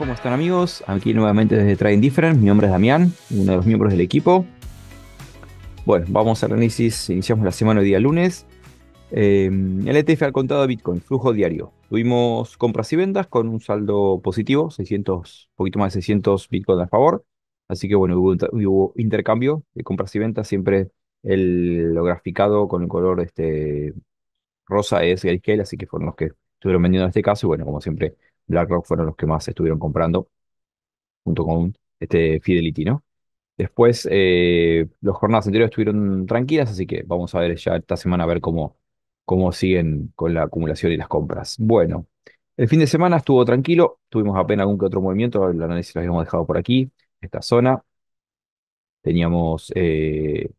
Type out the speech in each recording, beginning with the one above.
¿cómo están amigos? Aquí nuevamente desde Trade Different, mi nombre es Damián, uno de los miembros del equipo. Bueno, vamos al análisis, iniciamos la semana hoy día lunes. Eh, el ETF al contado de Bitcoin, flujo diario. Tuvimos compras y ventas con un saldo positivo, 600, poquito más de 600 Bitcoin a favor. Así que bueno, hubo, intercambio de compras y ventas, siempre el, lo graficado con el color este, rosa es scale, así que fueron los que estuvieron vendiendo en este caso. Y bueno, como siempre, BlackRock fueron los que más estuvieron comprando, junto con este Fidelity, ¿no? Después, eh, los jornadas anteriores estuvieron tranquilas, así que vamos a ver ya esta semana a ver cómo, cómo siguen con la acumulación y las compras. Bueno, el fin de semana estuvo tranquilo, tuvimos apenas algún que otro movimiento, el análisis lo habíamos dejado por aquí, esta zona. Teníamos eh,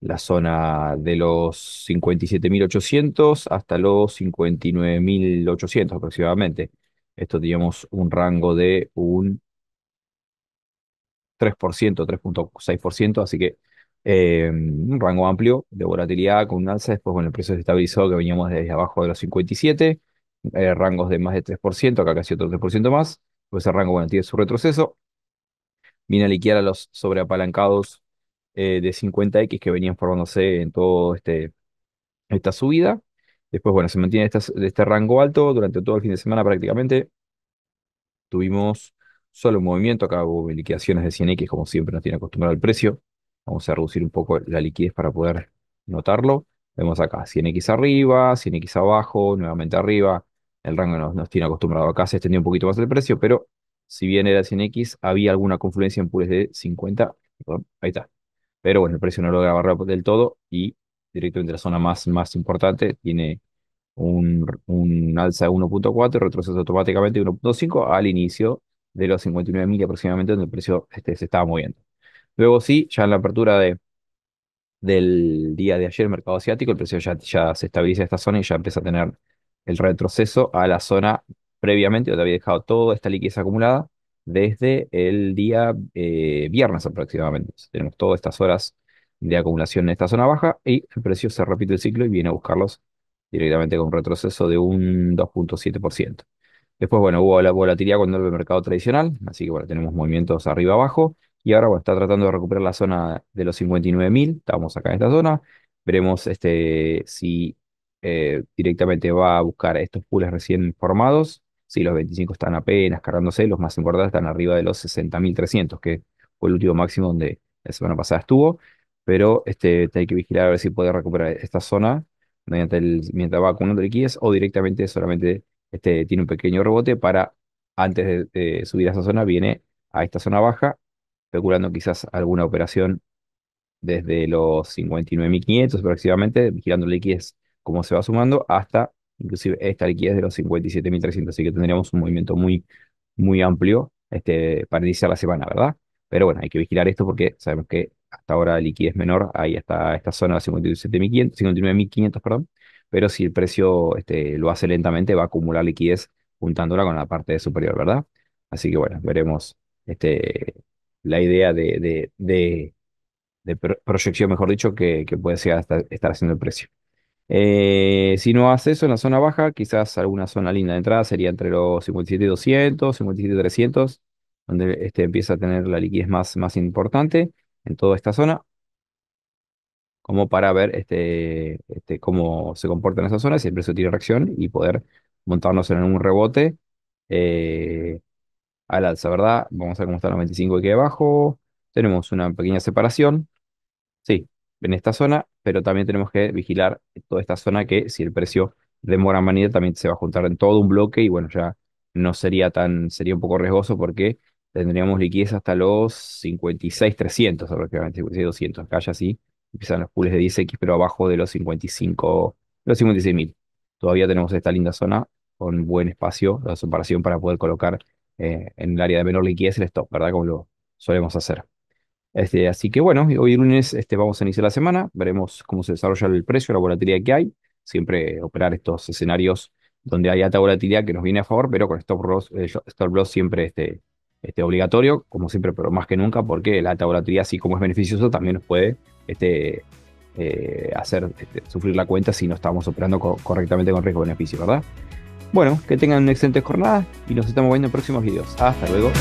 la zona de los 57.800 hasta los 59.800 aproximadamente. Esto teníamos un rango de un 3%, 3.6%, así que eh, un rango amplio de volatilidad con un alza, después bueno el precio se estabilizó que veníamos desde abajo de los 57, eh, rangos de más de 3%, acá casi otro 3% más, pues ese rango bueno, tiene su retroceso, viene a liquidar a los sobreapalancados eh, de 50X que venían formándose en toda este esta subida, Después, bueno, se mantiene este, este rango alto durante todo el fin de semana prácticamente. Tuvimos solo un movimiento, acá hubo liquidaciones de 100X, como siempre nos tiene acostumbrado el precio. Vamos a reducir un poco la liquidez para poder notarlo. Vemos acá 100X arriba, 100X abajo, nuevamente arriba. El rango nos, tiene acostumbrado acá, se extendió un poquito más el precio, pero si bien era 100X, había alguna confluencia en pools de 50. ahí está. Pero bueno, el precio no lo agarró del todo y directamente la zona más, más importante, tiene un, alza de 1.4, y Retroceso automáticamente 1.5 al inicio de los 59.000 aproximadamente, donde el precio este, se estaba moviendo. Luego sí, ya en la apertura de, del día de ayer, el mercado asiático, el precio ya, se estabiliza en esta zona y ya empieza a tener el retroceso a la zona previamente, donde había dejado toda esta liquidez acumulada desde el día eh, viernes aproximadamente. tenemos todas estas horas de acumulación en esta zona baja y el precio se repite el ciclo y viene a buscarlos directamente con un retroceso de un 2.7%. Después, bueno, hubo la volatilidad cuando el mercado tradicional, así que bueno, tenemos movimientos arriba abajo y ahora bueno, está tratando de recuperar la zona de los 59.000, estamos acá en esta zona, veremos este, si eh, directamente va a buscar estos pools recién formados, si los 25 están apenas cargándose, los más importantes están arriba de los 60.300, que fue el último máximo donde la semana pasada estuvo, pero este, hay que vigilar a ver si puede recuperar esta zona mediante el, mientras va con otro liquidez o directamente solamente este, tiene un pequeño rebote para antes de, subir a esa zona viene a esta zona baja, especulando quizás alguna operación desde los 59.500 aproximadamente, vigilando liquidez como se va sumando hasta inclusive esta liquidez de los 57.300, así que tendríamos un movimiento muy, muy amplio este, para iniciar la semana, ¿verdad? Pero bueno, hay que vigilar esto porque sabemos que hasta ahora liquidez menor, ahí está esta zona de 59.500, perdón, pero si el precio este, lo hace lentamente va a acumular liquidez juntándola con la parte superior, ¿verdad? Así que bueno, veremos este, la idea de, de, de, proyección, mejor dicho, que, puede llegar estar haciendo el precio. Eh, si no hace eso en la zona baja, quizás alguna zona linda de entrada sería entre los 57.200, 57.300, donde este empieza a tener la liquidez más, más importante en toda esta zona, como para ver este, este, cómo se comporta en esa zona, si el precio tiene reacción y poder montarnos en un rebote eh, al alza, ¿verdad? Vamos a ver cómo está los 25 aquí abajo. Tenemos una pequeña separación, sí, en esta zona, pero también tenemos que vigilar toda esta zona que si el precio demora manida también se va a juntar en todo un bloque y bueno, ya no sería tan, sería un poco riesgoso porque tendríamos liquidez hasta los 56,300 aproximadamente, 56,200. Acá así. empiezan los pools de 10X, pero abajo de los 55, los 56.000. Todavía tenemos esta linda zona con buen espacio, la separación para poder colocar eh, en el área de menor liquidez el stop, ¿verdad? Como lo solemos hacer. Este, así que bueno, hoy lunes este, vamos a iniciar la semana, veremos cómo se desarrolla el precio, la volatilidad que hay, siempre operar estos escenarios donde hay alta volatilidad que nos viene a favor, pero con stop loss, eh, stop loss siempre este, este, obligatorio, como siempre, pero más que nunca, porque la alta volatilidad, así como es beneficioso, también nos puede este, eh, hacer este, sufrir la cuenta si no estamos operando correctamente con riesgo-beneficio, ¿verdad? Bueno, que tengan excelentes jornada y nos estamos viendo en próximos videos. Hasta luego.